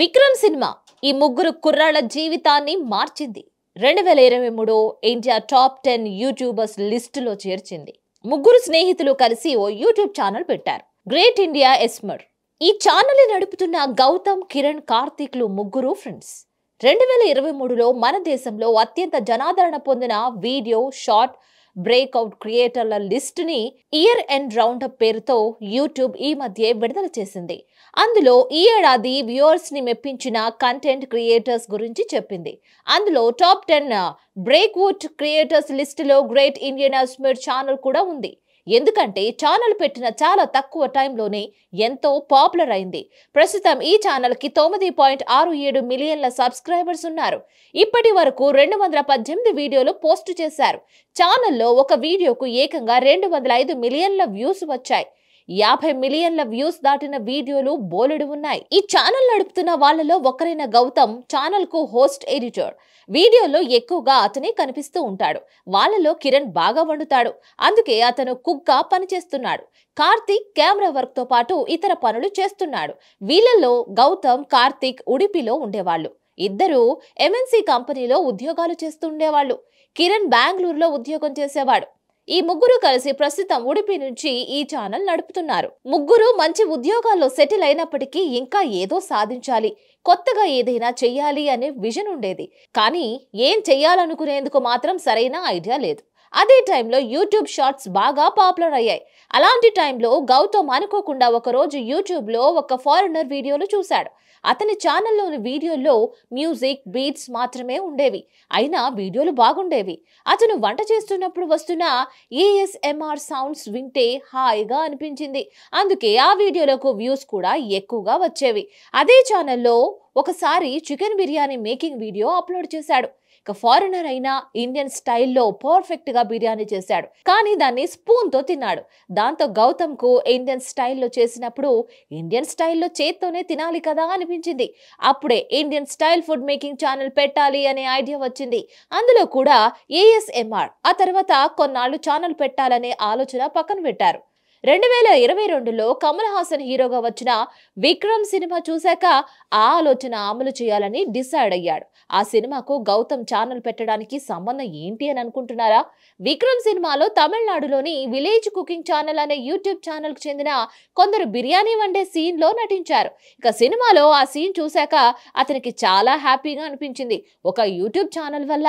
Vikram cinema ఈ ముగ్గురు కుర్రాళ్ల జీవితాన్ని మార్చింది రెండు వేల ఇరవై మూడు ఇండియా టాప్ టెన్ యూట్యూబర్స్ లిస్టులో చేర్చింది ముగ్గురు స్నేహితులు కలిసి ఓ యూట్యూబ్ ఛానల్ పెట్టారు గ్రేట్ ఇండియా ఎస్మర్ ఈ ఛానల్ నడుపుతున్న గౌతమ్ కిరణ్ లు ముగ్గురు ఫ్రెండ్స్ రెండు వేల ఇరవై మూడులో మన దేశంలో అత్యంత జనాదరణ పొందిన వీడియో షార్ట్ బ్రేక్అవుట్ క్రియేటర్ల ని ఇయర్ ఎండ్ అప్ పేరుతో యూట్యూబ్ ఈ మధ్య విడుదల చేసింది అందులో ఈ ఏడాది ని మెప్పించిన కంటెంట్ క్రియేటర్స్ గురించి చెప్పింది అందులో టాప్ టెన్ బ్రేక్వుడ్ క్రియేటర్స్ లిస్టులో గ్రేట్ ఇండియన్ అస్మిర్ ఛానల్ కూడా ఉంది ఎందుకంటే ఛానల్ పెట్టిన చాలా తక్కువ టైంలోనే ఎంతో పాపులర్ అయింది ప్రస్తుతం ఈ ఛానల్కి తొమ్మిది పాయింట్ ఆరు ఏడు మిలియన్ల సబ్స్క్రైబర్స్ ఉన్నారు ఇప్పటి వరకు రెండు వందల పద్దెనిమిది వీడియోలు పోస్ట్ చేశారు ఛానల్లో ఒక వీడియోకు ఏకంగా రెండు వందల ఐదు మిలియన్ల వ్యూస్ వచ్చాయి యాభై మిలియన్ల వ్యూస్ దాటిన వీడియోలు బోలెడు ఉన్నాయి ఈ ఛానల్ నడుపుతున్న వాళ్ళలో ఒకరైన గౌతమ్ ఛానల్ కు హోస్ట్ ఎడిటర్ వీడియోలో ఎక్కువగా అతనే కనిపిస్తూ ఉంటాడు వాళ్ళలో కిరణ్ బాగా వండుతాడు అందుకే అతను కుక్గా పనిచేస్తున్నాడు కార్తీక్ కెమెరా వర్క్ తో పాటు ఇతర పనులు చేస్తున్నాడు వీళ్లలో గౌతమ్ కార్తీక్ ఉడిపిలో ఉండేవాళ్ళు ఇద్దరూ ఎంఎన్సీ కంపెనీలో ఉద్యోగాలు చేస్తుండేవాళ్లు కిరణ్ బెంగళూరులో ఉద్యోగం చేసేవాడు ఈ ముగ్గురు కలిసి ప్రస్తుతం ఉడిపి నుంచి ఈ ఛానల్ నడుపుతున్నారు ముగ్గురు మంచి ఉద్యోగాల్లో సెటిల్ అయినప్పటికీ ఇంకా ఏదో సాధించాలి కొత్తగా ఏదైనా చెయ్యాలి అనే విజన్ ఉండేది కానీ ఏం చెయ్యాలనుకునేందుకు మాత్రం సరైన ఐడియా లేదు అదే టైంలో యూట్యూబ్ షార్ట్స్ బాగా పాపులర్ అయ్యాయి అలాంటి టైంలో గౌతమ్ అనుకోకుండా ఒకరోజు యూట్యూబ్లో ఒక ఫారినర్ వీడియోలు చూశాడు అతని ఛానల్లోని వీడియోల్లో మ్యూజిక్ బీట్స్ మాత్రమే ఉండేవి అయినా వీడియోలు బాగుండేవి అతను వంట చేస్తున్నప్పుడు వస్తున్న ఏఎస్ఎంఆర్ సౌండ్స్ వింటే హాయిగా అనిపించింది అందుకే ఆ వీడియోలకు వ్యూస్ కూడా ఎక్కువగా వచ్చేవి అదే ఛానల్లో ఒకసారి chicken biryani making video upload చేశాడు ఒక ఫారినర్ అయినా ఇండియన్ స్టైల్లో పర్ఫెక్ట్ గా బిర్యానీ చేశాడు కానీ దాన్ని స్పూన్ తో తిన్నాడు దాంతో గౌతమ్ కు ఇండియన్ స్టైల్లో చేసినప్పుడు ఇండియన్ స్టైల్లో చేత్తోనే తినాలి కదా అనిపించింది అప్పుడే Indian style food making channel పెట్టాలి అనే ఐడియా వచ్చింది అందులో కూడా ఏఎస్ఎంఆర్ ఆ తర్వాత కొన్నాళ్ళు ఛానల్ పెట్టాలనే ఆలోచన పక్కన పెట్టారు రెండు వేల ఇరవై రెండులో కమల్ హాసన్ హీరోగా వచ్చిన విక్రమ్ సినిమా చూశాక ఆ ఆలోచన అమలు చేయాలని డిసైడ్ అయ్యాడు ఆ సినిమాకు గౌతమ్ ఛానల్ పెట్టడానికి సంబంధం ఏంటి అని అనుకుంటున్నారా విక్రమ్ సినిమాలో తమిళనాడులోని విలేజ్ కుకింగ్ ఛానల్ అనే యూట్యూబ్ ఛానల్కు చెందిన కొందరు బిర్యానీ వండే సీన్లో నటించారు ఇక సినిమాలో ఆ సీన్ చూశాక అతనికి చాలా హ్యాపీగా అనిపించింది ఒక యూట్యూబ్ ఛానల్ వల్ల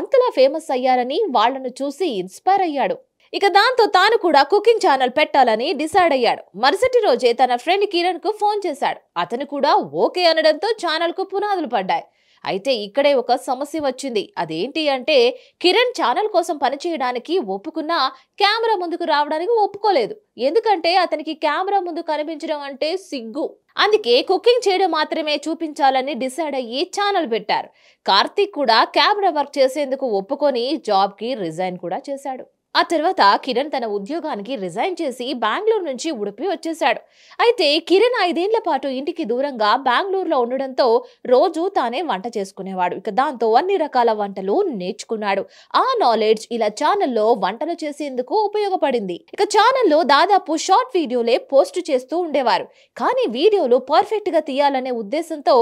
అంతలా ఫేమస్ అయ్యారని వాళ్లను చూసి ఇన్స్పైర్ అయ్యాడు ఇక దాంతో తాను కూడా కుకింగ్ ఛానల్ పెట్టాలని డిసైడ్ అయ్యాడు మరుసటి రోజే తన ఫ్రెండ్ కిరణ్ కు ఫోన్ చేశాడు అతను కూడా ఓకే అనడంతో ఛానల్ కు పునాదులు పడ్డాయి అయితే ఇక్కడే ఒక సమస్య వచ్చింది అదేంటి అంటే కిరణ్ ఛానల్ కోసం పనిచేయడానికి ఒప్పుకున్నా కెమెరా ముందుకు రావడానికి ఒప్పుకోలేదు ఎందుకంటే అతనికి కెమెరా ముందు కనిపించడం అంటే సిగ్గు అందుకే కుకింగ్ చేయడం మాత్రమే చూపించాలని డిసైడ్ అయ్యి ఛానల్ పెట్టారు కార్తీక్ కూడా కెమెరా వర్క్ చేసేందుకు ఒప్పుకొని జాబ్కి రిజైన్ కూడా చేశాడు ఆ తర్వాత కిరణ్ తన ఉద్యోగానికి రిజైన్ చేసి బెంగళూరు నుంచి ఉడిపి వచ్చేశాడు అయితే కిరణ్ ఐదేళ్ల పాటు ఇంటికి దూరంగా బెంగళూరులో ఉండడంతో రోజు తానే వంట చేసుకునేవాడు ఇక దాంతో అన్ని రకాల వంటలు నేర్చుకున్నాడు ఆ నాలెడ్జ్ ఇలా ఛానల్లో వంటలు చేసేందుకు ఉపయోగపడింది ఇక ఛానల్లో దాదాపు షార్ట్ వీడియోలే పోస్ట్ చేస్తూ ఉండేవారు కానీ వీడియోలు పర్ఫెక్ట్ గా తీయాలనే ఉద్దేశంతో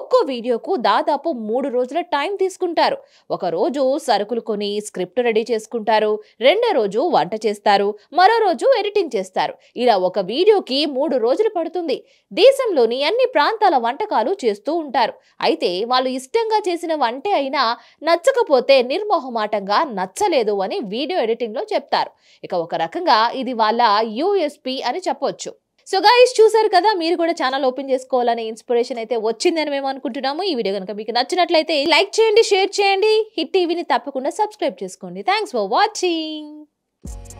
ఒక్కో వీడియోకు దాదాపు మూడు రోజుల టైం తీసుకుంటారు ఒక రోజు సరుకులు కొని స్క్రిప్ట్ రెడీ చేసుకుంటారు రెండో రోజు వంట చేస్తారు మరో రోజు ఎడిటింగ్ చేస్తారు ఇలా ఒక వీడియోకి మూడు రోజులు పడుతుంది దేశంలోని అన్ని ప్రాంతాల వంటకాలు చేస్తూ ఉంటారు అయితే వాళ్ళు ఇష్టంగా చేసిన వంటే అయినా నచ్చకపోతే నిర్మోహమాటంగా నచ్చలేదు అని వీడియో ఎడిటింగ్లో చెప్తారు ఇక ఒక రకంగా ఇది వాళ్ళ యూఎస్పి అని చెప్పొచ్చు సో గాయస్ చూసారు కదా మీరు కూడా ఛానల్ ఓపెన్ చేసుకోవాలనే ఇన్స్పిరేషన్ అయితే వచ్చిందని మేము అనుకుంటున్నాము ఈ వీడియో కనుక మీకు నచ్చినట్లయితే లైక్ చేయండి షేర్ చేయండి హిట్ టీవీని తప్పకుండా సబ్స్క్రైబ్ చేసుకోండి థ్యాంక్స్ ఫర్ వాచింగ్